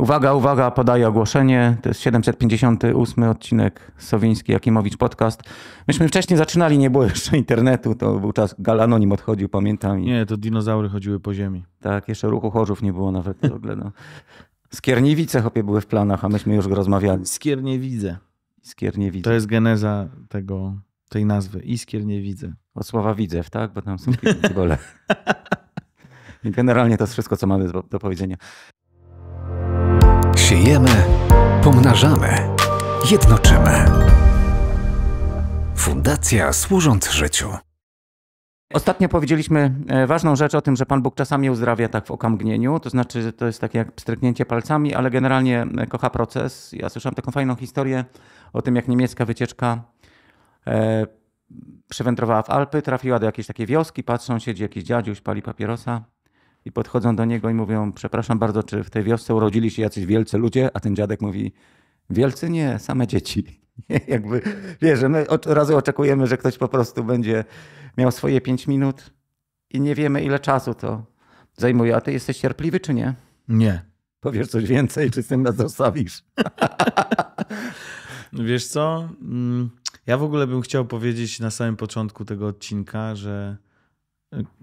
Uwaga, uwaga, podaję ogłoszenie. To jest 758 odcinek Sowiński Jakimowicz Podcast. Myśmy wcześniej zaczynali, nie było jeszcze internetu, to był czas, Galanonim odchodził, pamiętam. I... Nie, to dinozaury chodziły po ziemi. Tak, jeszcze ruchu chorzów nie było nawet w ogóle. No. Skierniewice chopie były w planach, a myśmy już go rozmawiali. Skierniewice. Skierniewice. To jest geneza tego, tej nazwy. Iskier nie widzę. Od słowa widzew, tak? Bo tam są gole. generalnie to jest wszystko, co mamy do powiedzenia. Siejemy, pomnażamy, jednoczymy. Fundacja służąc życiu. Ostatnio powiedzieliśmy e, ważną rzecz o tym, że Pan Bóg czasami uzdrawia tak w okamgnieniu, to znaczy, że to jest takie jak strygnięcie palcami, ale generalnie e, kocha proces. Ja słyszałem taką fajną historię o tym, jak niemiecka wycieczka e, w Alpy, trafiła do jakiejś takiej wioski, patrzą, siedzi jakiś dziadziuś, pali papierosa, i podchodzą do niego i mówią: Przepraszam bardzo, czy w tej wiosce urodzili się jacyś wielcy ludzie? A ten dziadek mówi: Wielcy nie, same dzieci. Jakby wiesz, że my od razu oczekujemy, że ktoś po prostu będzie miał swoje pięć minut i nie wiemy, ile czasu to zajmuje. A ty jesteś cierpliwy, czy nie? Nie. Powiesz coś więcej, czy z tym nas zostawisz? Wiesz co? Mm, ja w ogóle bym chciał powiedzieć na samym początku tego odcinka, że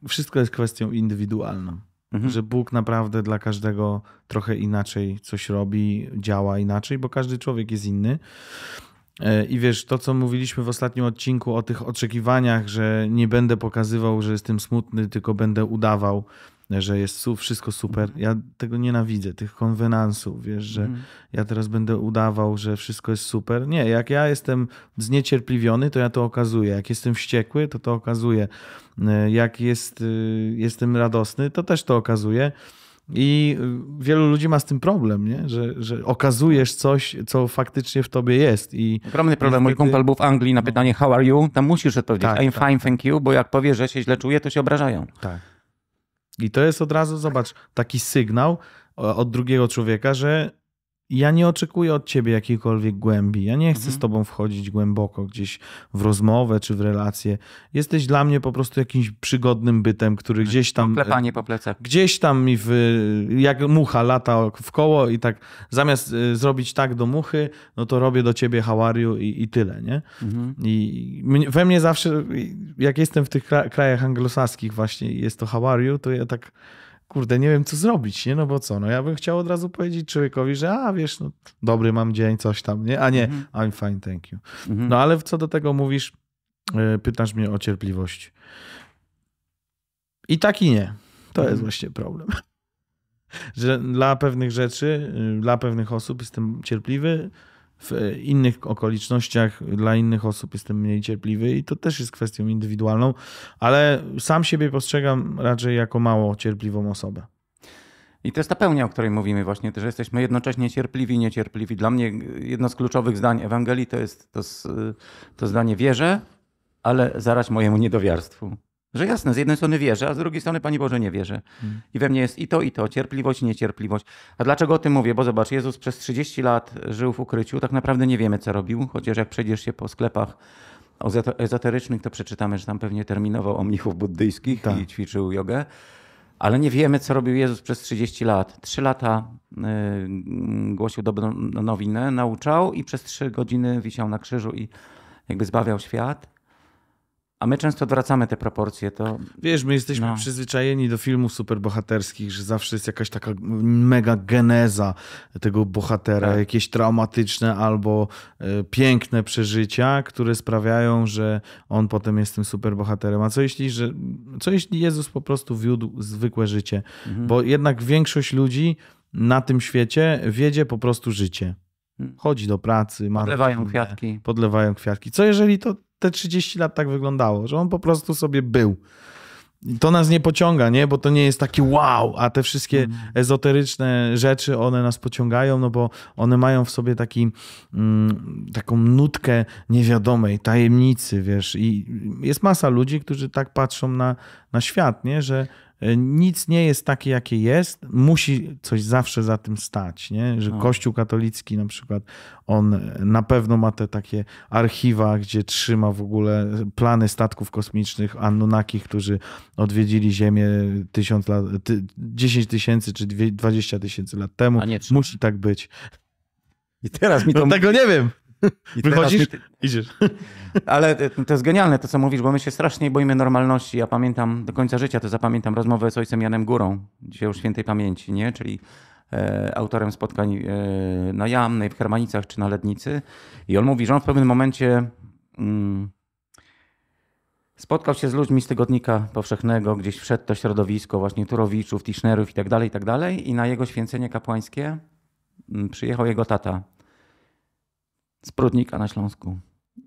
wszystko jest kwestią indywidualną. Mhm. Że Bóg naprawdę dla każdego trochę inaczej coś robi, działa inaczej, bo każdy człowiek jest inny. E, I wiesz, to co mówiliśmy w ostatnim odcinku o tych oczekiwaniach, że nie będę pokazywał, że jestem smutny, tylko będę udawał, że jest wszystko super. Mhm. Ja tego nienawidzę, tych konwenansów, wiesz, że mhm. ja teraz będę udawał, że wszystko jest super. Nie, jak ja jestem zniecierpliwiony, to ja to okazuję. Jak jestem wściekły, to to okazuję. E, jak jest, y, jestem radosny, to też to okazuję. I y, wielu ludzi ma z tym problem, nie? Że, że okazujesz coś, co faktycznie w tobie jest. I Ogromny problem. Niestety... Mój kumpel był w Anglii na no. pytanie How are you? Tam musisz odpowiedzieć tak, I'm tak. fine, tak. thank you, bo jak powiesz, że się źle czuję, to się obrażają. Tak. I to jest od razu, zobacz, taki sygnał e, od drugiego człowieka, że ja nie oczekuję od ciebie jakiejkolwiek głębi. Ja nie chcę mhm. z tobą wchodzić głęboko gdzieś w rozmowę czy w relacje. Jesteś dla mnie po prostu jakimś przygodnym bytem, który tak. gdzieś tam. Klepanie po plecach. Gdzieś tam mi w, jak mucha lata w koło i tak zamiast y, zrobić tak do muchy, no to robię do ciebie hałariu i, i tyle, nie? Mhm. I we mnie zawsze, jak jestem w tych krajach anglosaskich, właśnie jest to hałariu, to ja tak kurde, nie wiem co zrobić, nie? No bo co, no ja bym chciał od razu powiedzieć człowiekowi, że a wiesz, no, dobry mam dzień, coś tam, nie? A nie, mhm. I'm fine, thank you. Mhm. No ale co do tego mówisz, e, pytasz mnie o cierpliwość. I tak i nie. To jest mhm. właśnie problem. Że dla pewnych rzeczy, y, dla pewnych osób jestem cierpliwy, w innych okolicznościach dla innych osób jestem mniej cierpliwy i to też jest kwestią indywidualną, ale sam siebie postrzegam raczej jako mało cierpliwą osobę. I to jest ta pełnia, o której mówimy właśnie, że jesteśmy jednocześnie cierpliwi i niecierpliwi. Dla mnie jedno z kluczowych zdań Ewangelii to jest to, to zdanie wierzę, ale zarać mojemu niedowiarstwu. Że jasne, z jednej strony wierzę, a z drugiej strony, Pani Boże, nie wierzę. Hmm. I we mnie jest i to, i to, cierpliwość, niecierpliwość. A dlaczego o tym mówię? Bo zobacz, Jezus przez 30 lat żył w ukryciu, tak naprawdę nie wiemy, co robił, chociaż jak przejdziesz się po sklepach ezoterycznych, to przeczytamy, że tam pewnie terminował o mnichów buddyjskich tak. i ćwiczył jogę. Ale nie wiemy, co robił Jezus przez 30 lat. 3 lata y, głosił dobrą no, nowinę, nauczał i przez 3 godziny wisiał na krzyżu i jakby zbawiał świat. A my często odwracamy te proporcje. To... Wiesz, my jesteśmy no. przyzwyczajeni do filmów superbohaterskich, że zawsze jest jakaś taka mega geneza tego bohatera, tak. jakieś traumatyczne albo e, piękne przeżycia, które sprawiają, że on potem jest tym superbohaterem. A co jeśli, że, co jeśli Jezus po prostu wiódł zwykłe życie? Mhm. Bo jednak większość ludzi na tym świecie wiedzie po prostu życie. Hmm. Chodzi do pracy, ma podlewają kwiatki. Podlewają kwiatki. Co jeżeli to te 30 lat tak wyglądało, że on po prostu sobie był. I to nas nie pociąga, nie? Bo to nie jest taki wow, a te wszystkie mhm. ezoteryczne rzeczy, one nas pociągają, no bo one mają w sobie taki, mm, taką nutkę niewiadomej, tajemnicy, wiesz. I jest masa ludzi, którzy tak patrzą na, na świat, nie? Że E, nic nie jest takie, jakie jest, musi coś zawsze za tym stać, nie? że no. Kościół katolicki na przykład, on na pewno ma te takie archiwa, gdzie trzyma w ogóle plany statków kosmicznych Anunnaki, którzy odwiedzili Ziemię 1000 lat, 10 tysięcy czy 20 tysięcy lat temu. Nie, musi tak być. I teraz mi to... No, tego nie wiem. I Wychodzisz, idziesz. Ale to jest genialne to, co mówisz, bo my się strasznie boimy normalności. Ja pamiętam do końca życia, to zapamiętam rozmowę z ojcem Janem Górą, dzisiaj już świętej pamięci, nie? czyli e, autorem spotkań e, na Jamnej, w Hermanicach czy na Lednicy. I on mówi, że on w pewnym momencie mm, spotkał się z ludźmi z tygodnika powszechnego, gdzieś wszedł to środowisko właśnie Turowiczów, Tischnerów i tak dalej, i tak dalej. I na jego święcenie kapłańskie mm, przyjechał jego tata z Prudnika na Śląsku.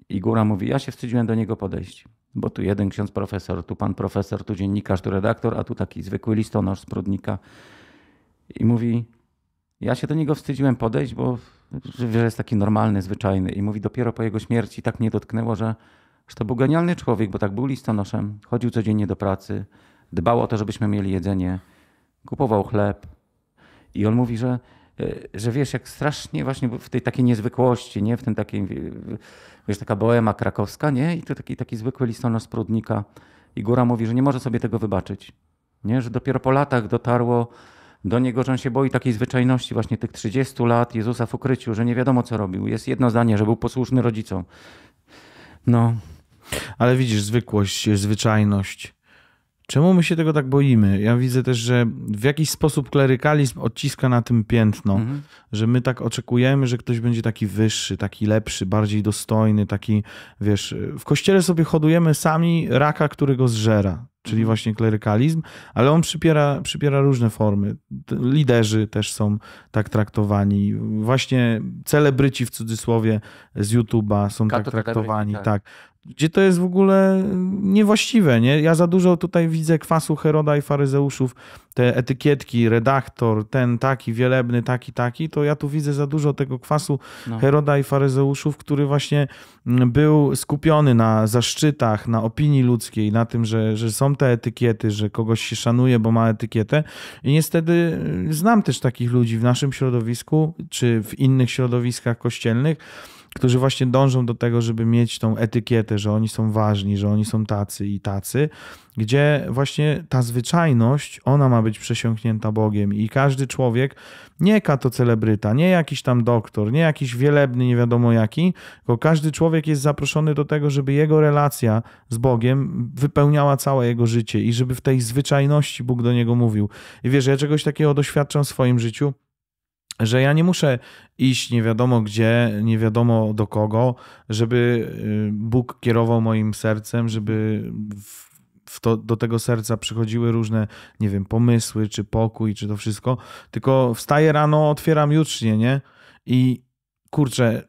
I Góra mówi, ja się wstydziłem do niego podejść, bo tu jeden ksiądz profesor, tu pan profesor, tu dziennikarz, tu redaktor, a tu taki zwykły listonosz z Prudnika. I mówi, ja się do niego wstydziłem podejść, bo że jest taki normalny, zwyczajny. I mówi, dopiero po jego śmierci tak mnie dotknęło, że, że to był genialny człowiek, bo tak był listonoszem, chodził codziennie do pracy, dbał o to, żebyśmy mieli jedzenie, kupował chleb. I on mówi, że E, że wiesz, jak strasznie właśnie w tej takiej niezwykłości, nie? W tym takim, wiesz, taka boema krakowska, nie? I to taki, taki zwykły listonosz Prudnika. I Góra mówi, że nie może sobie tego wybaczyć, nie? Że dopiero po latach dotarło do niego, że on się boi takiej zwyczajności właśnie tych 30 lat Jezusa w ukryciu, że nie wiadomo co robił. Jest jedno zdanie, że był posłuszny rodzicom. No. Ale widzisz, zwykłość, zwyczajność, Czemu my się tego tak boimy? Ja widzę też, że w jakiś sposób klerykalizm odciska na tym piętno, mhm. że my tak oczekujemy, że ktoś będzie taki wyższy, taki lepszy, bardziej dostojny, taki, wiesz, w kościele sobie hodujemy sami raka, który go zżera czyli mhm. właśnie klerykalizm, ale on przypiera, przypiera różne formy. Liderzy też są tak traktowani, właśnie celebryci w cudzysłowie z YouTube'a są Kato tak traktowani, tak. tak. Gdzie to jest w ogóle niewłaściwe, nie? Ja za dużo tutaj widzę kwasu Heroda i faryzeuszów te etykietki, redaktor, ten taki, wielebny, taki, taki, to ja tu widzę za dużo tego kwasu no. Heroda i faryzeuszów, który właśnie mm, był skupiony na zaszczytach, na opinii ludzkiej, na tym, że, że są te etykiety, że kogoś się szanuje, bo ma etykietę. I niestety y, znam też takich ludzi w naszym środowisku, czy w innych środowiskach kościelnych, którzy właśnie dążą do tego, żeby mieć tą etykietę, że oni są ważni, że oni są tacy i tacy, gdzie właśnie ta zwyczajność, ona ma być przesiąknięta Bogiem i każdy człowiek, nie kato celebryta, nie jakiś tam doktor, nie jakiś wielebny, nie wiadomo jaki, tylko każdy człowiek jest zaproszony do tego, żeby jego relacja z Bogiem wypełniała całe jego życie i żeby w tej zwyczajności Bóg do niego mówił. I wiesz, ja czegoś takiego doświadczam w swoim życiu że ja nie muszę iść nie wiadomo gdzie, nie wiadomo do kogo, żeby y, Bóg kierował moim sercem, żeby to, do tego serca przychodziły różne, nie wiem, pomysły, czy pokój, czy to wszystko, tylko wstaję rano, otwieram jutrznie, nie? I kurczę,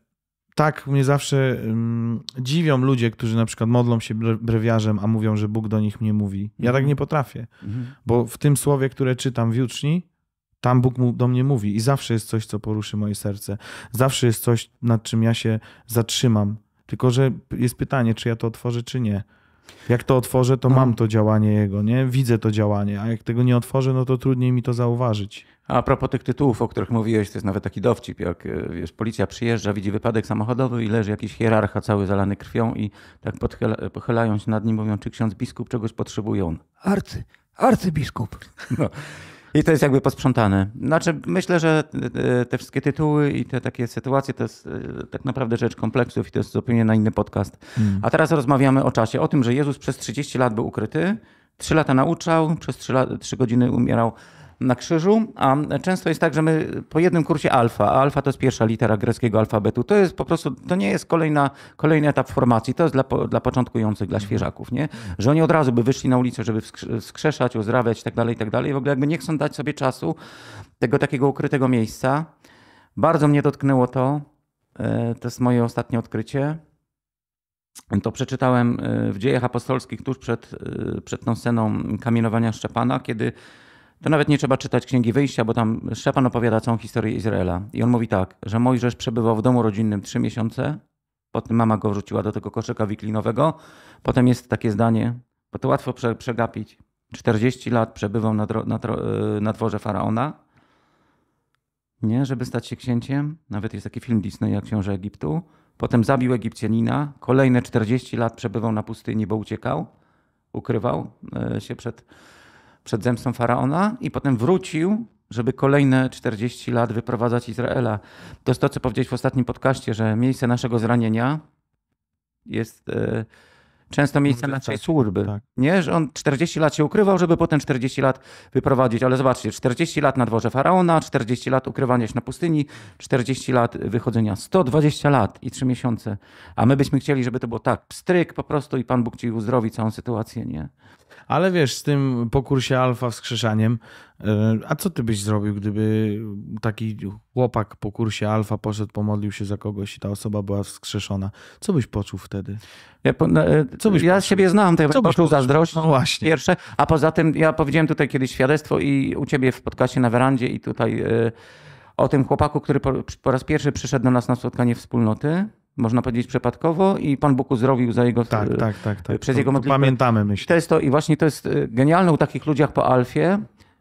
tak mnie zawsze um, dziwią ludzie, którzy na przykład modlą się brewiarzem, a mówią, że Bóg do nich nie mówi. Ja tak mhm. nie potrafię, mhm. bo w tym słowie, które czytam w juczni, tam Bóg mu, do mnie mówi i zawsze jest coś, co poruszy moje serce. Zawsze jest coś, nad czym ja się zatrzymam. Tylko, że jest pytanie, czy ja to otworzę, czy nie. Jak to otworzę, to no. mam to działanie jego, nie? Widzę to działanie, a jak tego nie otworzę, no to trudniej mi to zauważyć. A propos tych tytułów, o których mówiłeś, to jest nawet taki dowcip, jak e, wiesz, policja przyjeżdża, widzi wypadek samochodowy i leży jakiś hierarcha cały zalany krwią i tak podchyla, pochylają się nad nim, mówią, czy ksiądz biskup czegoś potrzebuje on. Arcy, arcybiskup. No. I to jest jakby posprzątane. Znaczy, myślę, że e, te wszystkie tytuły i te takie sytuacje to jest e, tak naprawdę rzecz kompleksów i to jest zupełnie na inny podcast. Mm. A teraz rozmawiamy o czasie, o tym, że Jezus przez 30 lat był ukryty, 3 lata nauczał, przez 3, lat, 3 godziny umierał na krzyżu, a często jest tak, że my po jednym kursie alfa, a alfa to jest pierwsza litera greckiego alfabetu, to jest po prostu, to nie jest kolejna, kolejny etap formacji, to jest dla, dla początkujących, dla świeżaków, nie? Że oni od razu by wyszli na ulicę, żeby wskrzeszać, uzdrawiać i tak dalej, i tak dalej. W ogóle jakby nie chcą dać sobie czasu tego takiego ukrytego miejsca. Bardzo mnie dotknęło to, e, to jest moje ostatnie odkrycie. To przeczytałem e, w dziejach apostolskich tuż przed, e, przed tą sceną kamienowania Szczepana, kiedy to nawet nie trzeba czytać Księgi Wyjścia, bo tam Szczepan opowiada całą historię Izraela. I on mówi tak, że Mojżesz przebywał w domu rodzinnym trzy miesiące, potem mama go wrzuciła do tego koszyka wiklinowego, potem jest takie zdanie, bo to łatwo prze, przegapić. 40 lat przebywał na, dro, na, e, na dworze faraona, nie, żeby stać się księciem. Nawet jest taki film Disney, jak Książę Egiptu. Potem zabił Egipcjanina, kolejne 40 lat przebywał na pustyni, bo uciekał, ukrywał e, się przed przed zemstą faraona i potem wrócił, żeby kolejne 40 lat wyprowadzać Izraela. To jest to, co powiedziałeś w ostatnim podcaście, że miejsce naszego zranienia jest e, często miejsce naszej tak, służby. Tak. Nie, że on 40 lat się ukrywał, żeby potem 40 lat wyprowadzić. Ale zobaczcie, 40 lat na dworze faraona, 40 lat ukrywania się na pustyni, 40 lat wychodzenia, 120 lat i 3 miesiące. A my byśmy chcieli, żeby to było tak, pstryk po prostu i Pan Bóg ci uzdrowi całą sytuację, nie? Ale wiesz, z tym po kursie alfa wskrzeszaniem, e, a co ty byś zrobił, gdyby taki chłopak po kursie alfa poszedł, pomodlił się za kogoś i ta osoba była wskrzeszona? Co byś poczuł wtedy? Ja, po, no, e, co byś ja poczuł? siebie znam, to tak ja co byś poczuł zazdrość. No właśnie. Pierwsze, a poza tym ja powiedziałem tutaj kiedyś świadectwo i u ciebie w podcastie na werandzie i tutaj y, o tym chłopaku, który po, po raz pierwszy przyszedł do nas na spotkanie wspólnoty można powiedzieć, przypadkowo i Pan Bóg uzdrowił za jego, tak, tak, tak, tak. przez to, jego modlitwę. Pamiętamy, myśl. to jest to, i właśnie to jest y, genialne u takich ludziach po Alfie,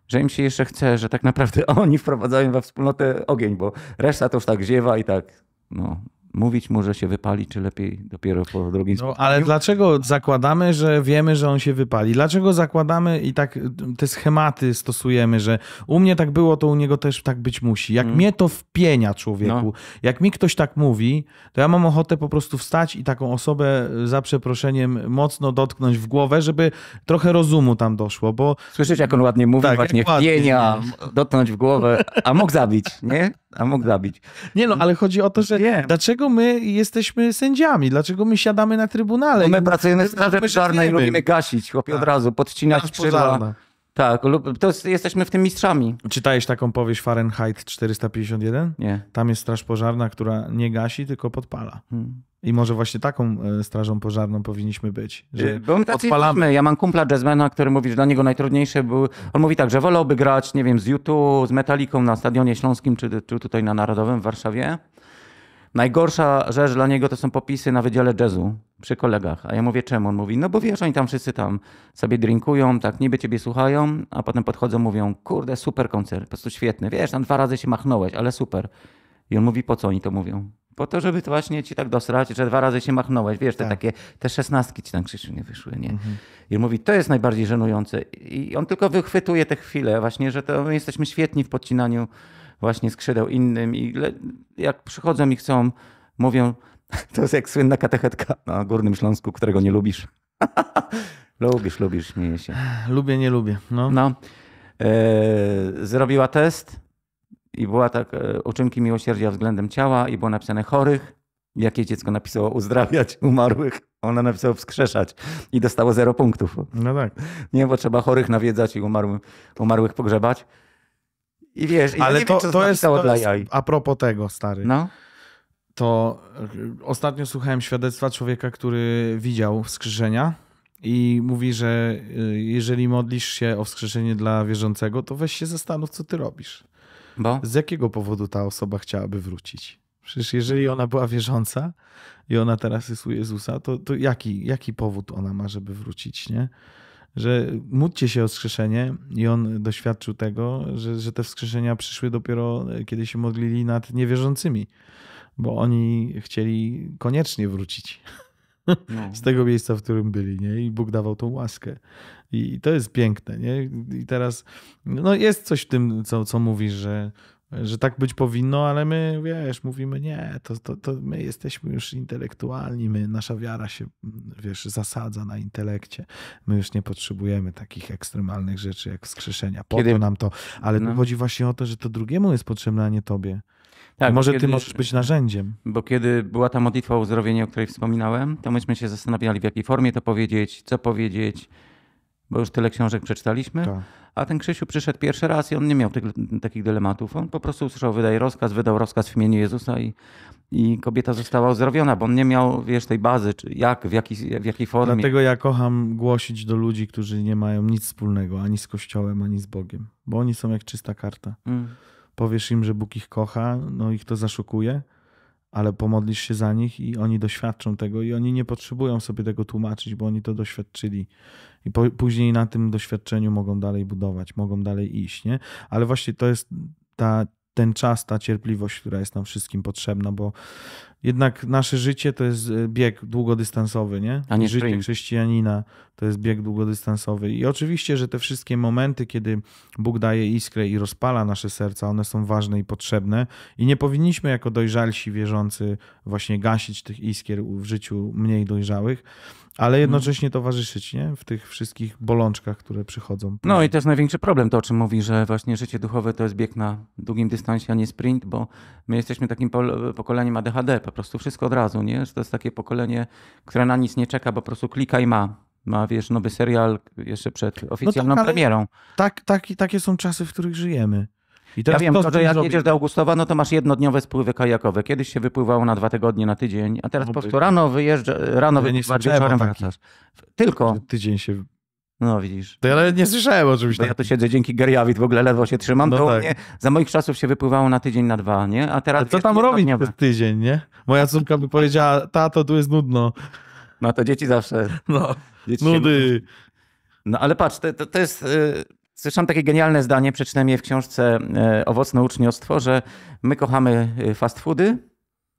że im się jeszcze chce, że tak naprawdę oni wprowadzają we wspólnotę ogień, bo reszta to już tak ziewa i tak, no, mówić mu, że się wypali, czy lepiej dopiero po drugim no, spotkaniu. No, ale dlaczego zakładamy, że wiemy, że on się wypali? Dlaczego zakładamy i tak te schematy stosujemy, że u mnie tak było, to u niego też tak być musi. Jak mm. mnie to wpienia człowieku, no. jak mi ktoś tak mówi, to ja mam ochotę po prostu wstać i taką osobę za przeproszeniem mocno dotknąć w głowę, żeby trochę rozumu tam doszło, bo... Słyszycie, jak on ładnie mówi, tak, właśnie ładnie. wpienia, dotknąć w głowę, a mógł zabić, nie? A mógł zabić. Nie no, ale chodzi o to, że dlaczego dlaczego my jesteśmy sędziami? Dlaczego my siadamy na trybunale? my pracujemy w straży pożarnej, lubimy gasić, chłopie, tak. od razu, podcinać Straż skrzydła. Tak, lub, to jest, jesteśmy w tym mistrzami. Czytałeś taką powieść Fahrenheit 451? Nie. Tam jest straż pożarna, która nie gasi, tylko podpala. Hmm. I może właśnie taką e, strażą pożarną powinniśmy być. Że y, Bo my tacy odpalamy. Ja mam kumpla jazzmana, który mówi, że dla niego najtrudniejsze był On mówi tak, że wolałby grać, nie wiem, z YouTube, z Metaliką na Stadionie Śląskim, czy, czy tutaj na Narodowym w Warszawie, Najgorsza rzecz dla niego to są popisy na Wydziale Jazzu przy kolegach. A ja mówię, czemu? On mówi, no bo wiesz, oni tam wszyscy tam sobie drinkują, tak niby ciebie słuchają, a potem podchodzą, mówią, kurde, super koncert, po prostu świetny. Wiesz, tam dwa razy się machnąłeś, ale super. I on mówi, po co oni to mówią? Po to, żeby to właśnie ci tak dosrać, że dwa razy się machnąłeś. Wiesz, te tak. takie, te szesnastki ci tam krzyczy nie wyszły, nie? Mhm. I on mówi, to jest najbardziej żenujące. I on tylko wychwytuje te chwile właśnie, że to my jesteśmy świetni w podcinaniu właśnie skrzydeł innym i jak przychodzą i chcą, mówią, to jest jak słynna katechetka na Górnym Śląsku, którego nie lubisz. lubisz, lubisz, śmieję się. Lubię, nie lubię. No. no. E, zrobiła test i była tak, yy, uczynki miłosierdzia względem ciała i było napisane chorych. Jakie dziecko napisało uzdrawiać umarłych, ona napisała wskrzeszać i dostało zero punktów. No tak. Nie, bo trzeba chorych nawiedzać i umarłych, umarłych pogrzebać. I wiesz, i Ale ja to, wiem, to, to jest, dla jest a propos tego, stary. No. To y, ostatnio słuchałem świadectwa człowieka, który widział wskrzeszenia i mówi, że y, jeżeli modlisz się o wskrzeszenie dla wierzącego, to weź się zastanów, co ty robisz. Bo? Z jakiego powodu ta osoba chciałaby wrócić? Przecież jeżeli ona była wierząca i ona teraz jest u Jezusa, to, to jaki, jaki powód ona ma, żeby wrócić, nie? że módlcie się o wskrzeszenie i on doświadczył tego, że, że te wskrzeszenia przyszły dopiero e, kiedy się modlili nad niewierzącymi, bo oni chcieli koniecznie wrócić. No. z tego miejsca, w którym byli, nie? I Bóg dawał tą łaskę. I, to jest piękne, nie? I teraz, no jest coś w tym, co, co mówisz, że że tak być powinno, ale my, wiesz, mówimy nie, to, to, to my jesteśmy już intelektualni, my, nasza wiara się, wiesz, zasadza na intelekcie. My już nie potrzebujemy takich ekstremalnych rzeczy jak wskrzeszenia. Po Kiedy... to nam to, ale no. tu chodzi właśnie o to, że to drugiemu jest potrzebne, a nie tobie. Tak, może kiedy, ty możesz być narzędziem. Bo kiedy była ta modlitwa o uzdrowienie, o której wspominałem, to myśmy się zastanawiali, w jakiej formie to powiedzieć, co powiedzieć, bo już tyle książek przeczytaliśmy. Tak. A ten Krzysiu przyszedł pierwszy raz i on nie miał tych, takich dylematów. On po prostu usłyszał, wydaj rozkaz, wydał rozkaz w imieniu Jezusa i, i kobieta została uzdrowiona, bo on nie miał, wiesz, tej bazy, czy jak, w, jaki, w jakiej formie. Dlatego ja kocham głosić do ludzi, którzy nie mają nic wspólnego ani z Kościołem, ani z Bogiem, bo oni są jak czysta karta. Mm. Powiesz im, że Bóg ich kocha, no ich to zaszukuje ale pomodlisz się za nich i oni doświadczą tego i oni nie potrzebują sobie tego tłumaczyć, bo oni to doświadczyli i po, później na tym doświadczeniu mogą dalej budować, mogą dalej iść, nie? Ale właśnie to jest ta ten czas, ta cierpliwość, która jest nam wszystkim potrzebna, bo jednak nasze życie to jest e, bieg długodystansowy, nie? A nie życie sprint. chrześcijanina to jest bieg długodystansowy. I oczywiście, że te wszystkie momenty, kiedy Bóg daje iskrę i rozpala nasze serca, one są ważne i potrzebne. I nie powinniśmy jako dojrzalsi wierzący właśnie gasić tych iskier w życiu mniej dojrzałych ale mhm. jednocześnie towarzyszyć nie? w tych wszystkich bolączkach, które przychodzą. No i to jest największy problem to, o czym mówi, że właśnie życie duchowe to jest bieg na długim dystansie, a nie sprint, bo my jesteśmy takim pokoleniem ADHD, po prostu wszystko od razu, nie? Że to jest takie pokolenie, które na nic nie czeka, po prostu klika i ma. Ma, wiesz, nowy serial jeszcze przed no oficjalną no tak, premierą. Tak, tak, takie są czasy, w których żyjemy. I ja wiem, to, że jak jedziesz do Augustowa, no to masz jednodniowe spływy kajakowe. Kiedyś się wypływało na dwa tygodnie, na tydzień, a teraz no, po prostu rano wyjeżdżasz, rano ja wypływasz, wieczorem wracasz. Tylko. Tydzień się no widzisz. To ja nie słyszałem oczywiście. ja tu siedzę dzięki Geriawit, w ogóle ledwo się trzymam. No to tak. mnie, za moich czasów się wypływało na tydzień, na dwa, nie? A teraz... A co tam robić przez tydzień, nie? Moja córka by powiedziała, tato, tu jest nudno. No to dzieci zawsze... No, dzieci nudy. Się... No ale patrz, to, to, to jest... Yy Słyszałem takie genialne zdanie, przeczytałem je w książce e, Owocne Uczniostwo, że my kochamy e, fast foody,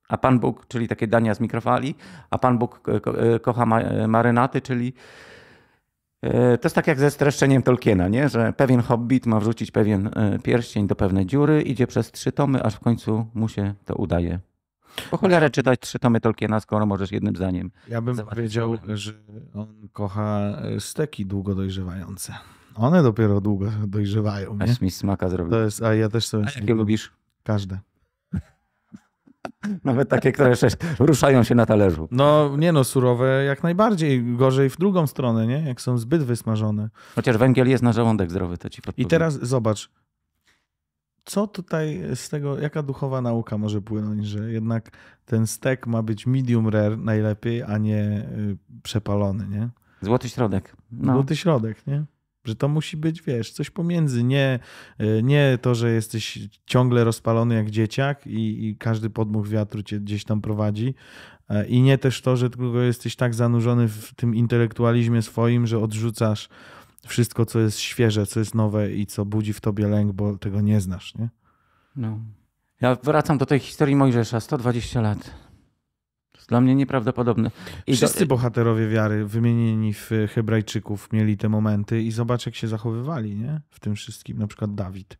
a Pan Bóg, czyli takie dania z mikrofali, a Pan Bóg e, kocha marynaty, czyli to jest tak jak ze streszczeniem Tolkiena, nie? że pewien hobbit ma wrzucić pewien pierścień do pewnej dziury, idzie przez trzy tomy, aż w końcu mu się to udaje. Po cholerę czytać trzy tomy Tolkiena, skoro możesz jednym zdaniem. Ja bym powiedział, że on kocha steki długo dojrzewające. One dopiero długo dojrzewają. Nie? mi smaka zrobił. To jest, a ja też sobie... A jakie lubisz? Każde. Nawet takie, które jeszcze ruszają się na talerzu. No nie no, surowe jak najbardziej. Gorzej w drugą stronę, nie? Jak są zbyt wysmażone. Chociaż węgiel jest na żołądek zdrowy, to ci podpowiem. I teraz zobacz, co tutaj z tego, jaka duchowa nauka może płynąć, że jednak ten stek ma być medium rare najlepiej, a nie y, przepalony, nie? Złoty środek. No. Złoty środek, nie? Że to musi być, wiesz, coś pomiędzy. Nie, e, nie to, że jesteś ciągle rozpalony jak dzieciak i, i każdy podmuch wiatru cię gdzieś tam prowadzi. E, I nie też to, że tylko jesteś tak zanurzony w tym intelektualizmie swoim, że odrzucasz wszystko, co jest świeże, co jest nowe i co budzi w tobie lęk, bo tego nie znasz, nie? No. Ja wracam do tej historii Mojżesza, 120 lat. Dla mnie nieprawdopodobne. I Wszyscy bohaterowie wiary wymienieni w Hebrajczyków mieli te momenty i zobacz, jak się zachowywali nie? w tym wszystkim. Na przykład Dawid.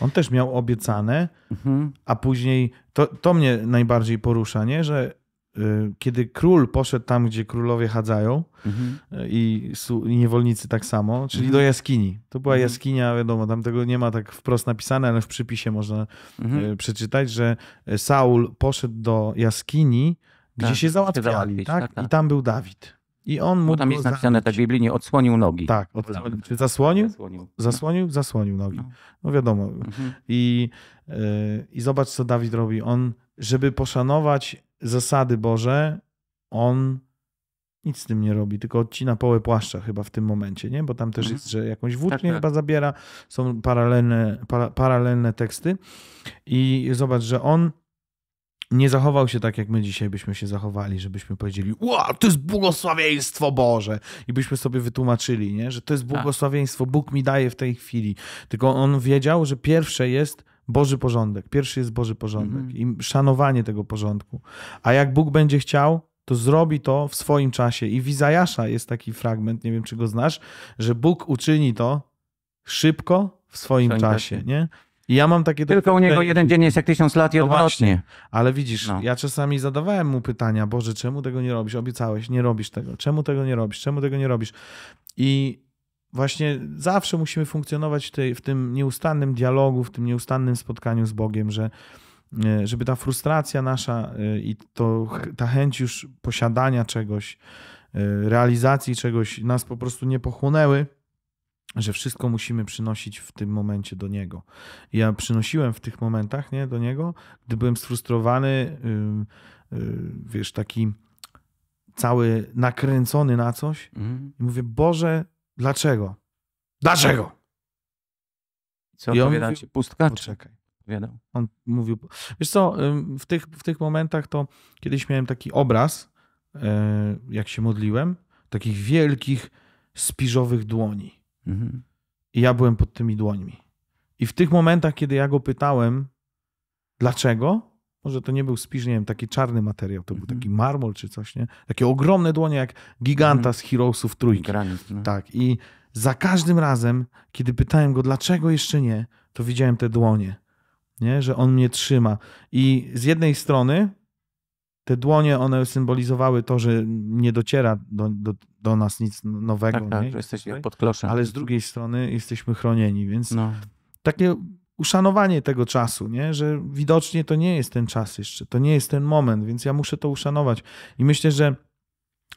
On też miał obiecane, mhm. a później to, to mnie najbardziej porusza, nie? że y, kiedy król poszedł tam, gdzie królowie chadzają mhm. Y, i, i, niewolnicy tak samo, czyli mhm. do jaskini. To była mhm. jaskinia, wiadomo, tam tego nie ma tak wprost napisane, ale w przypisie można mhm. y, przeczytać, że Saul poszedł do jaskini, gdzie tak, się załatwiali, się tak? tak? tak? I tam był Dawid. I on mu. Tam jest napisane tak w Biblii, nie odsłonił nogi. Tak, od, czy zasłonił? Zasłonił, zasłonił, zasłonił nogi. No, no wiadomo. Mhm. I, yy, I zobacz, co Dawid robi. On, żeby poszanować zasady Boże, on nic z tym nie robi, tylko odcina połę płaszcza chyba w tym momencie, nie? Bo tam też mhm. jest, że jakąś włócznię tak, tak. chyba zabiera. Są paralelne, para, paralelne teksty. I zobacz, że on nie zachował się tak, jak my dzisiaj byśmy się zachowali, żebyśmy powiedzieli, wow, to jest błogosławieństwo Boże! I byśmy sobie wytłumaczyli, nie? że to jest tak. błogosławieństwo, Bóg mi daje w tej chwili. Tylko on wiedział, że pierwsze jest Boży porządek. Pierwszy jest Boży porządek mhm. i szanowanie tego porządku. A jak Bóg będzie chciał, to zrobi to w swoim czasie. I w Izajasza jest taki fragment, nie wiem czy go znasz, że Bóg uczyni to szybko w swoim, czasie, czasie, nie? I ja mam takie... Tylko u niego jeden dzień jest jak tysiąc lat i no odwrotnie. Ale widzisz, no. ja czasami zadawałem mu pytania, Boże, czemu tego nie robisz? Obiecałeś, nie robisz tego. Czemu tego nie robisz? Czemu tego nie robisz? I właśnie zawsze musimy funkcjonować w, tej, w tym nieustannym dialogu, w tym nieustannym spotkaniu z Bogiem, że e, żeby ta frustracja nasza e, i to, ta chęć już posiadania czegoś, e, realizacji czegoś nas po prostu nie pochłonęły że wszystko musimy przynosić w tym momencie do niego. Ja przynosiłem w tych momentach nie, do niego, gdy byłem sfrustrowany, yy, yy, wiesz, taki cały nakręcony na coś. Mm. I mówię, Boże, dlaczego? Dlaczego? Co I on ci? Pustka? Poczekaj. Wiadomo. On mówił, wiesz co, w tych, w tych momentach to kiedyś miałem taki obraz, e, jak się modliłem, takich wielkich spiżowych dłoni Mhm. I ja byłem pod tymi dłońmi. I w tych momentach, kiedy ja go pytałem, dlaczego, może to nie był spisz, nie wiem, taki czarny materiał, to był mhm. taki marmol czy coś, nie? Takie ogromne dłonie jak giganta mm z Heroesów trójki. no. Tak. I za każdym razem, kiedy pytałem go, dlaczego jeszcze nie, to widziałem te dłonie, nie? Że on mnie trzyma. I z jednej strony te dłonie, one symbolizowały to, że nie dociera do, do, do nas nic nowego. Tak, tak, nie? że pod kloszem. Ale z drugiej strony jesteśmy chronieni, więc no. takie uszanowanie tego czasu, nie? że widocznie to nie jest ten czas jeszcze, to nie jest ten moment, więc ja muszę to uszanować. I myślę, że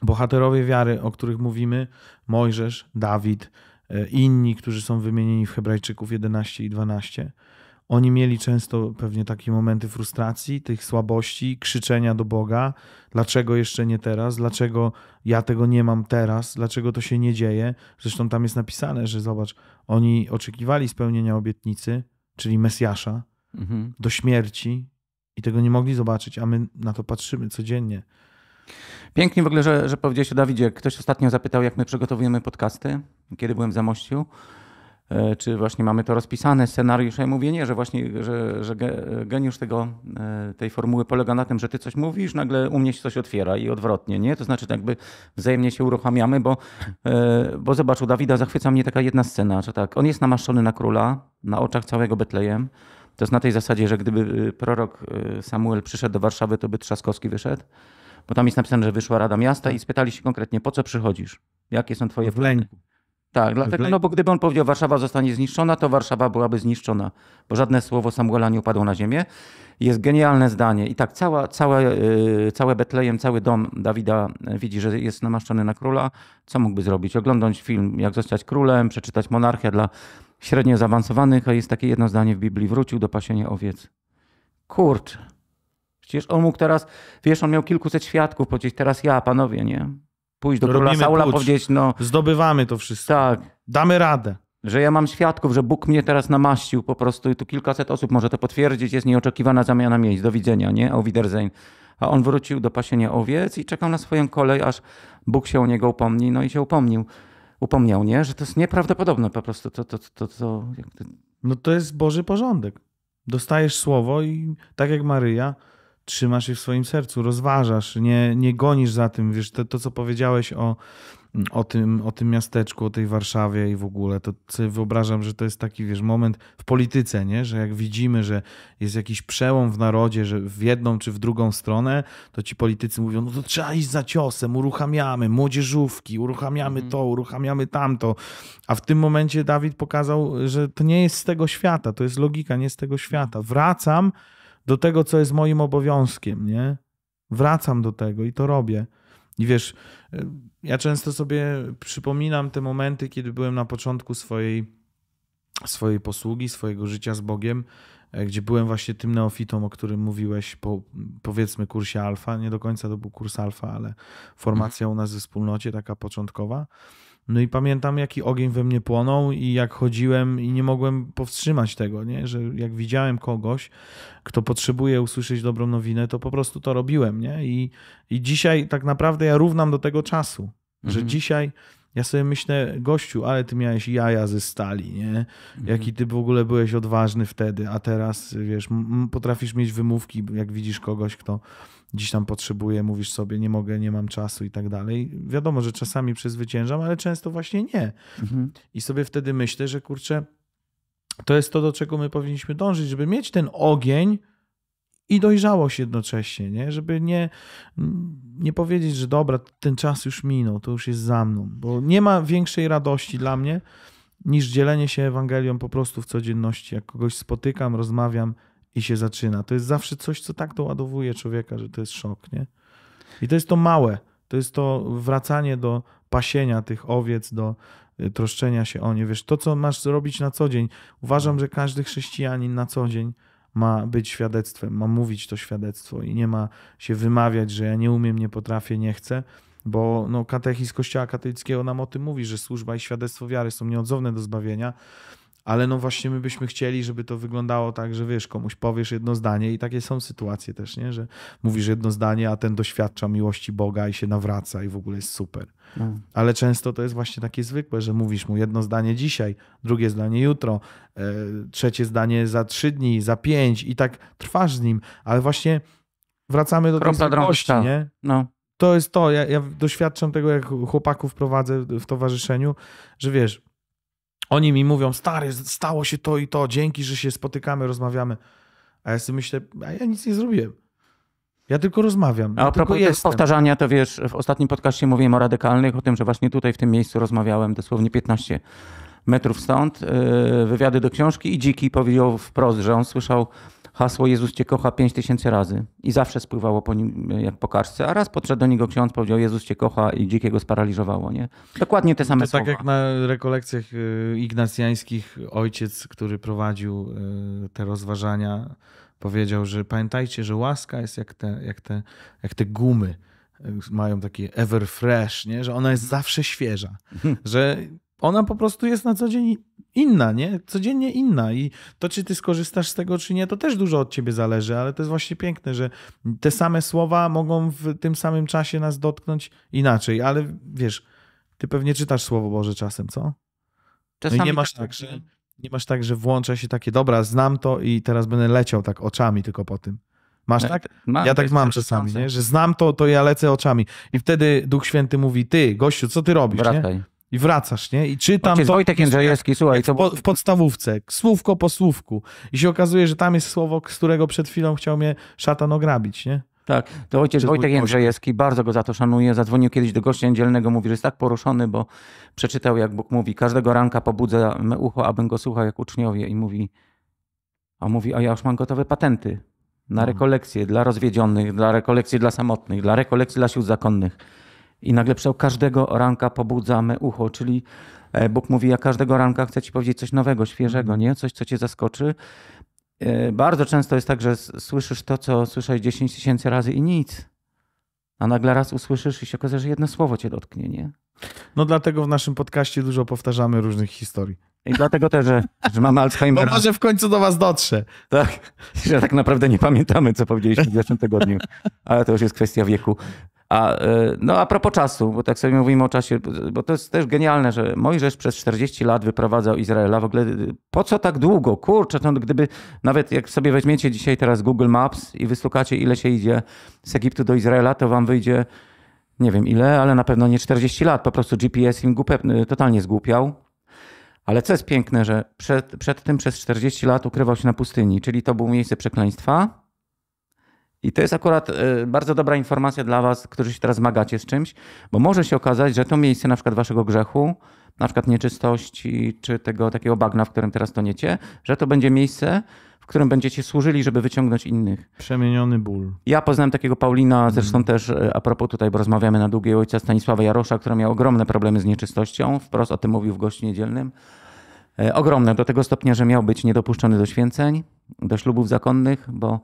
bohaterowie wiary, o których mówimy, Mojżesz, Dawid, e, inni, którzy są wymienieni w Hebrajczyków 11 i 12, oni mieli często pewnie takie momenty frustracji, tych słabości, krzyczenia do Boga, dlaczego jeszcze nie teraz, dlaczego ja tego nie mam teraz, dlaczego to się nie dzieje. Zresztą tam jest napisane, że zobacz, oni oczekiwali spełnienia obietnicy, czyli Mesjasza, mhm. do śmierci i tego nie mogli zobaczyć, a my na to patrzymy codziennie. Pięknie w ogóle, że, że powiedziałeś o Dawidzie. Ktoś ostatnio zapytał, jak my przygotowujemy podcasty, kiedy byłem w Zamościu. E, czy właśnie mamy to rozpisane, scenariusz. Ja mówię nie, że właśnie że, że geniusz tego, e, tej formuły polega na tym, że ty coś mówisz, nagle u mnie się coś otwiera i odwrotnie, nie? To znaczy jakby wzajemnie się uruchamiamy, bo, e, bo zobacz, u Dawida zachwyca mnie taka jedna scena, że tak, on jest namaszczony na króla, na oczach całego Betlejem, to jest na tej zasadzie, że gdyby prorok Samuel przyszedł do Warszawy, to by Trzaskowski wyszedł. Bo tam jest napisane, że wyszła Rada Miasta i spytali się konkretnie, po co przychodzisz? Jakie są twoje... W lęku. Tak, dlatego, mhm. no bo gdyby on powiedział, Warszawa zostanie zniszczona, to Warszawa byłaby zniszczona, bo żadne słowo Samuela nie upadło na ziemię. Jest genialne zdanie. I tak cała, całe, y, całe Betlejem, cały dom Dawida y, widzi, że jest namaszczony na króla. Co mógłby zrobić? Oglądać film Jak zostać królem, przeczytać Monarchię dla średnio zaawansowanych, a jest takie jedno zdanie w Biblii. Wrócił do pasienia owiec. Kurcz. Przecież on mógł teraz, wiesz, on miał kilkuset świadków, powiedzieć teraz ja, panowie, nie? pójść do Robimy króla Saula, powiedzieć no... Zdobywamy to wszystko. Tak. Damy radę. Że ja mam świadków, że Bóg mnie teraz namaścił po prostu i tu kilkaset osób może to potwierdzić. Jest nieoczekiwana zamiana miejsc. Do widzenia, nie? Auf Wiedersehen. A on wrócił do pasienia owiec i czekał na swoją kolej, aż Bóg się o niego upomni. No i się upomnił. Upomniał, nie? Że to jest nieprawdopodobne po prostu. To, to, to, to, No to jest Boży porządek. Dostajesz słowo i tak jak Maryja trzymasz je w swoim sercu, rozważasz, nie, nie gonisz za tym, wiesz, to, to co powiedziałeś o, o, tym, o tym miasteczku, o tej Warszawie i w ogóle, to sobie wyobrażam, że to jest taki, wiesz, moment w polityce, nie, że jak widzimy, że jest jakiś przełom w narodzie, że w jedną czy w drugą stronę, to ci politycy mówią, no to trzeba iść za ciosem, uruchamiamy młodzieżówki, uruchamiamy mm. to, uruchamiamy tamto, a w tym momencie Dawid pokazał, że to nie jest z tego świata, to jest logika nie z tego świata, wracam do tego, co jest moim obowiązkiem, nie? Wracam do tego i to robię. I wiesz, e, ja często sobie przypominam te momenty, kiedy byłem na początku swojej, swojej posługi, swojego życia z Bogiem, e, gdzie byłem właśnie tym neofitą, o którym mówiłeś po powiedzmy kursie alfa. Nie do końca to był kurs alfa, ale formacja u nas we wspólnocie, taka początkowa. No i pamiętam, jaki ogień we mnie płonął i jak chodziłem i nie mogłem powstrzymać tego, nie? że jak widziałem kogoś, kto potrzebuje usłyszeć dobrą nowinę, to po prostu to robiłem. Nie? I, i dzisiaj tak naprawdę ja równam do tego czasu, że mhm. dzisiaj ja sobie myślę, gościu, ale ty miałeś jaja ze stali, nie? Mhm. Jaki ty w ogóle byłeś odważny wtedy, a teraz, wiesz, potrafisz mieć wymówki, jak widzisz kogoś, kto dziś tam potrzebuję, mówisz sobie, nie mogę, nie mam czasu i tak dalej. Wiadomo, że czasami przezwyciężam, ale często właśnie nie. Mhm. I sobie wtedy myślę, że kurczę, to jest to, do czego my powinniśmy dążyć, żeby mieć ten ogień i dojrzałość jednocześnie, nie? żeby nie, nie powiedzieć, że dobra, ten czas już minął, to już jest za mną, bo nie ma większej radości dla mnie niż dzielenie się Ewangelią po prostu w codzienności. Jak kogoś spotykam, rozmawiam, i się zaczyna. To jest zawsze coś, co tak doładowuje człowieka, że to jest szok, nie? I to jest to małe. To jest to wracanie do pasienia tych owiec, do y, troszczenia się o nie. Wiesz, to, co masz zrobić na co dzień. Uważam, że każdy chrześcijanin na co dzień ma być świadectwem, ma mówić to świadectwo i nie ma się wymawiać, że ja nie umiem, nie potrafię, nie chcę, bo no, katechizm Kościoła katolickiego nam o tym mówi, że służba i świadectwo wiary są nieodzowne do zbawienia ale no właśnie my byśmy chcieli, żeby to wyglądało tak, że wiesz, komuś powiesz jedno zdanie i takie są sytuacje też, nie? że mówisz jedno zdanie, a ten doświadcza miłości Boga i się nawraca i w ogóle jest super. No. Ale często to jest właśnie takie zwykłe, że mówisz mu jedno zdanie dzisiaj, drugie zdanie jutro, e, trzecie zdanie za trzy dni, za pięć i tak trwasz z nim, ale właśnie wracamy do Kropla tej zwykłości, nie? No to jest to. Ja, ja, doświadczam tego, jak chłopaków prowadzę w towarzyszeniu, że wiesz, oni mi mówią, stary, stało się to i to, dzięki, że się spotykamy, rozmawiamy. A ja sobie myślę, a ja nic nie zrobiłem. Ja tylko rozmawiam. Ja a propos powtarzania, to wiesz, w ostatnim podcaście mówiłem o radykalnych, o tym, że właśnie tutaj w tym miejscu rozmawiałem dosłownie 15 metrów stąd, yy, wywiady do książki i Dziki powiedział wprost, że on słyszał hasło Jezus Cię kocha pięć tysięcy razy i zawsze spływało po nim e, jak po karczce, a raz podszedł do niego ksiądz, powiedział Jezus Cię kocha i dzikiego sparaliżowało. Nie? Dokładnie te same to tak słowa. Tak jak na rekolekcjach e, ignacjańskich ojciec, który prowadził e, te rozważania, powiedział, że pamiętajcie, że łaska jest jak te, jak te, jak te gumy mają taki ever fresh, nie? że ona jest zawsze świeża. Mhm. że ona po prostu jest na co dzień inna, nie? Codziennie inna i to, czy ty skorzystasz z tego, czy nie, to też dużo od ciebie zależy, ale to jest właśnie piękne, że te same słowa mogą w tym samym czasie nas dotknąć inaczej, ale wiesz, ty pewnie czytasz Słowo Boże czasem, co? No czasami no nie masz tak, tak że, nie masz tak, że włącza się takie, dobra, znam to i teraz będę leciał tak oczami tylko po tym. Masz no tak? Mam, ja tak mam czasami, nie? że znam to, to ja lecę oczami. I wtedy Duch Święty mówi, ty, gościu, co ty robisz? Wracaj. Nie? I wracasz, nie? I czytam Ojciec to. Wojtek Jędrzejewski, słuchaj. Co... w podstawówce, słówko po słówku. I się okazuje, że tam jest słowo, z którego przed chwilą chciał mnie szatan ograbić, nie? Tak, to ojciec Przez Wojtek Jędrzejewski, bardzo go za to szanuję, zadzwonił kiedyś do gościa niedzielnego, mówi, że jest tak poruszony, bo przeczytał, jak Bóg mówi, każdego ranka pobudzę me ucho, abym go słuchał jak uczniowie i mówi, a mówi, a ja już mam gotowe patenty na mhm. rekolekcje dla rozwiedzionych, dla rekolekcji dla samotnych, dla rekolekcji dla sił zakonnych. I nagle przeł każdego ranka pobudzamy ucho, czyli e, Bóg mówi, ja każdego ranka chcę ci powiedzieć coś nowego, świeżego, mhm. nie? Coś, co cię zaskoczy. E, bardzo często jest tak, że słyszysz to, co słyszałeś 10 tysięcy razy i nic. A nagle raz usłyszysz i się okazuje, że jedno słowo cię dotknie, nie? No dlatego w naszym podcaście dużo powtarzamy różnych historii. I dlatego też, że, że mamy Alzheimera. No może w końcu do was dotrze. Tak, że tak naprawdę nie pamiętamy, co powiedzieliśmy w zeszłym tygodniu. Ale to już jest kwestia wieku. A, e, no a propos czasu, bo tak sobie mówimy o czasie, bo to jest też genialne, że Mojżesz przez 40 lat wyprowadzał Izraela. W ogóle e, po co tak długo? Kurczę, no gdyby nawet jak sobie weźmiecie dzisiaj teraz Google Maps i wysłuchacie ile się idzie z Egiptu do Izraela, to wam wyjdzie nie wiem ile, ale na pewno nie 40 lat. Po prostu GPS im głupie, e, totalnie zgłupiał. Ale co jest piękne, że przed, przed tym przez 40 lat ukrywał się na pustyni, czyli to było miejsce przekleństwa i to jest akurat e, bardzo dobra informacja dla Was, którzy się teraz zmagacie z czymś, bo może się okazać, że to miejsce na przykład Waszego grzechu, na przykład nieczystości, czy tego takiego bagna, w którym teraz toniecie, że to będzie miejsce, w którym będziecie służyli, żeby wyciągnąć innych. Przemieniony ból. Ja poznałem takiego Paulina, zresztą mm. też e, a propos tutaj, bo rozmawiamy na długiej ojca Stanisława Jarosza, który miał ogromne problemy z nieczystością, wprost o tym mówił w gościu niedzielnym. E, ogromne, do tego stopnia, że miał być niedopuszczony do święceń, do ślubów zakonnych, bo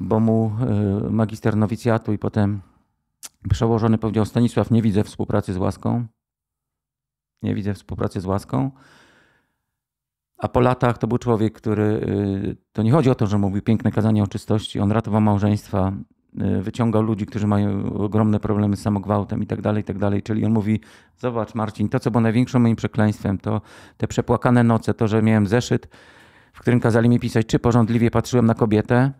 bo mu e, magister nowicjatu i potem przełożony powiedział: Stanisław, nie widzę współpracy z łaską. Nie widzę współpracy z łaską. A po latach to był człowiek, który. E, to nie chodzi o to, że mówił piękne kazanie o czystości. On ratował małżeństwa, e, wyciągał ludzi, którzy mają ogromne problemy z samogwałtem i tak dalej, i tak dalej. Czyli on mówi, zobacz Marcin, to co było największym moim przekleństwem, to te przepłakane noce, to, że miałem zeszyt, w którym kazali mi pisać, czy porządliwie patrzyłem na kobietę,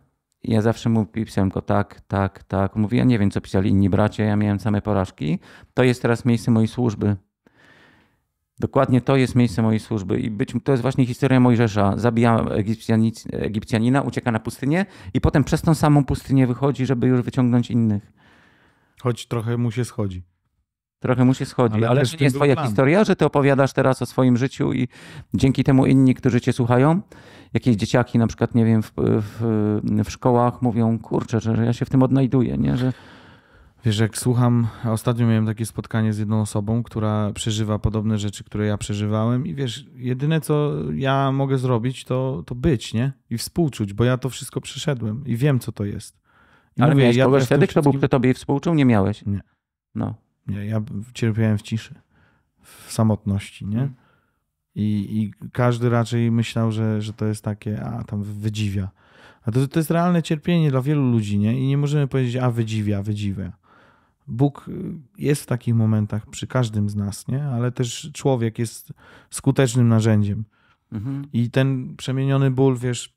ja zawsze mu pisałem go tak, tak, tak. Mówi, ja nie wiem, co pisali inni bracia, ja miałem same porażki. To jest teraz miejsce mojej służby. Dokładnie to jest miejsce mojej służby i być, to jest właśnie historia Mojżesza. Zabija Egipcjanina, ucieka na pustynię i potem przez tą samą pustynię wychodzi, żeby już wyciągnąć innych. Choć trochę mu się schodzi. Trochę mu się schodzi, ale, ale jest twoja plan. historia, że ty opowiadasz teraz o swoim życiu i dzięki temu inni, którzy cię słuchają, jakieś dzieciaki na przykład, nie wiem, w, w, w szkołach mówią, kurczę, że, że ja się w tym odnajduję, nie? Że... Wiesz, jak słucham, ostatnio miałem takie spotkanie z jedną osobą, która przeżywa podobne rzeczy, które ja przeżywałem i wiesz, jedyne co ja mogę zrobić to, to być, nie? I współczuć, bo ja to wszystko przeszedłem i wiem co to jest. I Ale mówię, miałeś ja kogoś wtedy, kto, wszystkim... był, kto tobie współczuł? Nie miałeś? Nie. No. Nie, ja cierpiałem w ciszy, w samotności, nie? Mhm. I, I każdy raczej myślał, że, że to jest takie, a tam wydziwia. A to, to jest realne cierpienie dla wielu ludzi, nie? I nie możemy powiedzieć, a wydziwia, wydziwia. Bóg jest w takich momentach przy każdym z nas, nie? Ale też człowiek jest skutecznym narzędziem. Mhm. I ten przemieniony ból, wiesz,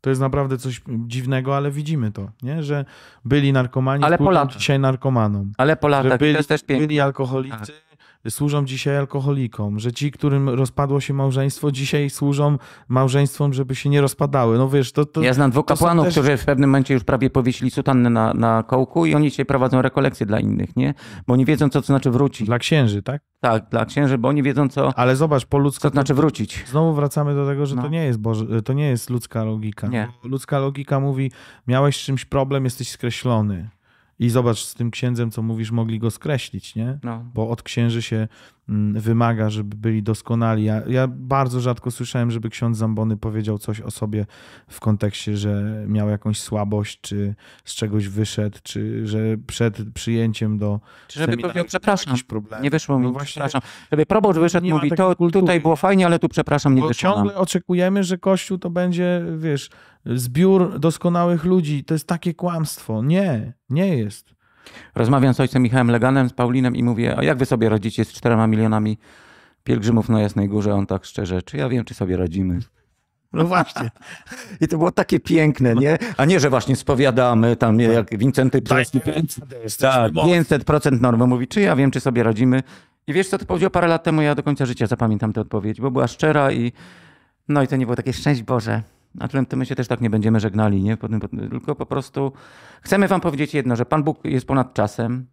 to jest naprawdę coś dziwnego, ale widzimy to, nie? że byli narkomani, ale po dzisiaj narkomanom. Ale po latach, byli, to jest też piękne. Byli alkoholicy, tak służą dzisiaj alkoholikom, że ci, którym rozpadło się małżeństwo, dzisiaj służą małżeństwom, żeby się nie rozpadały. No wiesz, to. to ja znam dwóch kapłanów, też... którzy w pewnym momencie już prawie powiesili sutannę na, na kołku i oni dzisiaj prowadzą rekolekcje dla innych, nie? Bo nie wiedzą, co to znaczy wrócić. Dla księży, tak? Tak, dla księży, bo oni wiedzą, co. Ale zobacz, po ludzku. Co to znaczy wrócić? Znowu wracamy do tego, że no. to, nie jest Boże, to nie jest ludzka logika. Nie. Ludzka logika mówi, miałeś z czymś problem, jesteś skreślony i zobacz, z tym księdzem, co mówisz, mogli go skreślić, nie? No. Bo od księży się mm, wymaga, żeby byli doskonali. Ja, ja bardzo rzadko słyszałem, żeby ksiądz Zambony powiedział coś o sobie w kontekście, że miał jakąś słabość, czy z czegoś wyszedł, czy że przed przyjęciem do czy żeby powiedział, przepraszam, nie wyszło mi, no właśnie, przepraszam. Żeby proboszcz wyszedł, nie mówi, to kultury. tutaj było fajnie, ale tu przepraszam, nie Bo wyszło ciągle nam. oczekujemy, że Kościół to będzie, wiesz, zbiór doskonałych ludzi. To jest takie kłamstwo. Nie, nie jest. Rozmawiam z ojcem Michałem Leganem, z Paulinem i mówię, a jak wy sobie radzicie z czterema milionami pielgrzymów na Jasnej Górze? On tak szczerze, czy ja wiem, czy sobie radzimy? No właśnie. I to było takie piękne, nie? A nie, że właśnie spowiadamy tam jak Wincenty tak. Pieski. 500% tak, tak, normy mówi, czy ja wiem, czy sobie radzimy. I wiesz, co to powiedział parę lat temu, ja do końca życia zapamiętam tę odpowiedź, bo była szczera i no i to nie było takie szczęść Boże. Znaczy, my się też tak nie będziemy żegnali, nie? tylko po prostu chcemy wam powiedzieć jedno, że Pan Bóg jest ponad czasem,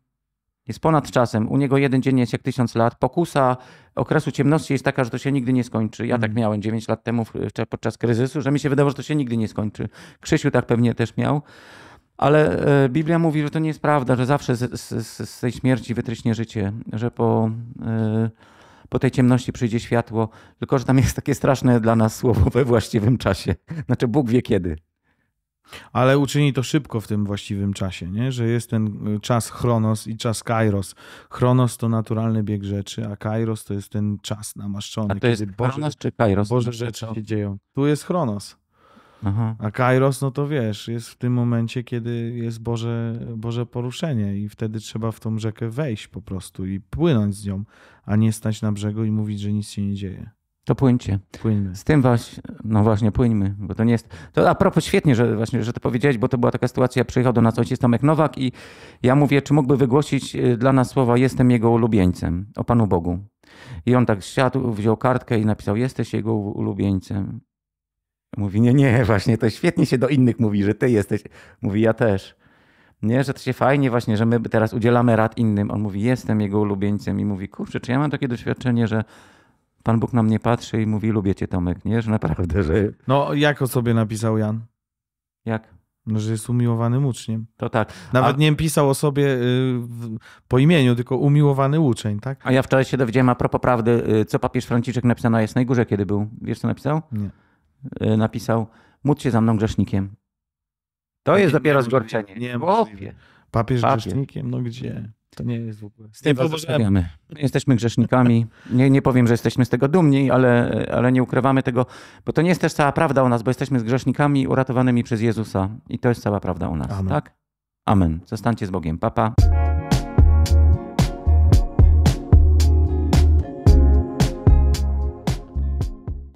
jest ponad czasem. U niego jeden dzień jest jak tysiąc lat. Pokusa okresu ciemności jest taka, że to się nigdy nie skończy. Ja mm. tak mhm. miałem 9 lat temu podczas kryzysu, że mi się wydawało, że to się nigdy nie skończy. Krzysiu tak pewnie też miał. Ale e, Biblia mówi, że to nie jest prawda, że zawsze z, z, z tej śmierci wytryśnie życie, że po. Yy, po tej ciemności przyjdzie światło, tylko że tam jest takie straszne dla nas słowo we właściwym czasie. Znaczy Bóg wie kiedy. Ale uczyni to szybko w tym właściwym czasie, nie? że jest ten y, czas chronos i czas kairos. Chronos to naturalny bieg rzeczy, a kairos to jest ten czas namaszczony. A to jest Boże, chronos czy kairos? Boże rzeczy się dzieją. Tu jest chronos. Aha. A Kairos, no to wiesz, jest w tym momencie, kiedy jest Boże, Boże poruszenie i wtedy trzeba w tą rzekę wejść po prostu i płynąć z nią, a nie stać na brzegu i mówić, że nic się nie dzieje. To płyńcie. Płyńmy. Z tym właśnie, no właśnie, płyńmy, bo to nie jest... To a propos świetnie, że właśnie, że to powiedziałeś, bo to była taka sytuacja, przyjechał do nas ojciec Tomek Nowak i ja mówię, czy mógłby wygłosić y, dla nas słowa jestem jego ulubieńcem, o Panu Bogu. I on tak siadł, wziął kartkę i napisał, jesteś jego ulubieńcem. Mówi, nie, nie, właśnie to świetnie się do innych mówi, że ty jesteś. Mówi, ja też. Nie, że to się fajnie właśnie, że my teraz udzielamy rad innym. On mówi, jestem jego ulubieńcem i mówi, kurczę, czy ja mam takie doświadczenie, że Pan Bóg na mnie patrzy i mówi, lubię cię Tomek, nie, że naprawdę, że... No, jak o sobie napisał Jan? Jak? No, że jest umiłowanym uczniem. To tak. Nawet A... nie pisał o sobie y, po imieniu, tylko umiłowany uczeń, tak? A ja wczoraj się dowiedziałem a propos prawdy, y, co papież Franciszek napisał na Jasnej Górze, kiedy był. Wiesz, co napisał? Nie Y, napisał, módl się za mną grzesznikiem. To jest dopiero zgorczenie. Nie, Papież, Papież grzesznikiem, no gdzie? To nie jest w ogóle. Z tym pozostawiamy. Jesteśmy grzesznikami. Nie, nie powiem, że jesteśmy z tego dumni, ale, ale nie ukrywamy tego, bo to nie jest też cała prawda o nas, bo jesteśmy z grzesznikami uratowanymi przez Jezusa. I to jest cała prawda o nas. Amen. Tak? Amen. Zostańcie z Bogiem. Papa. Pa.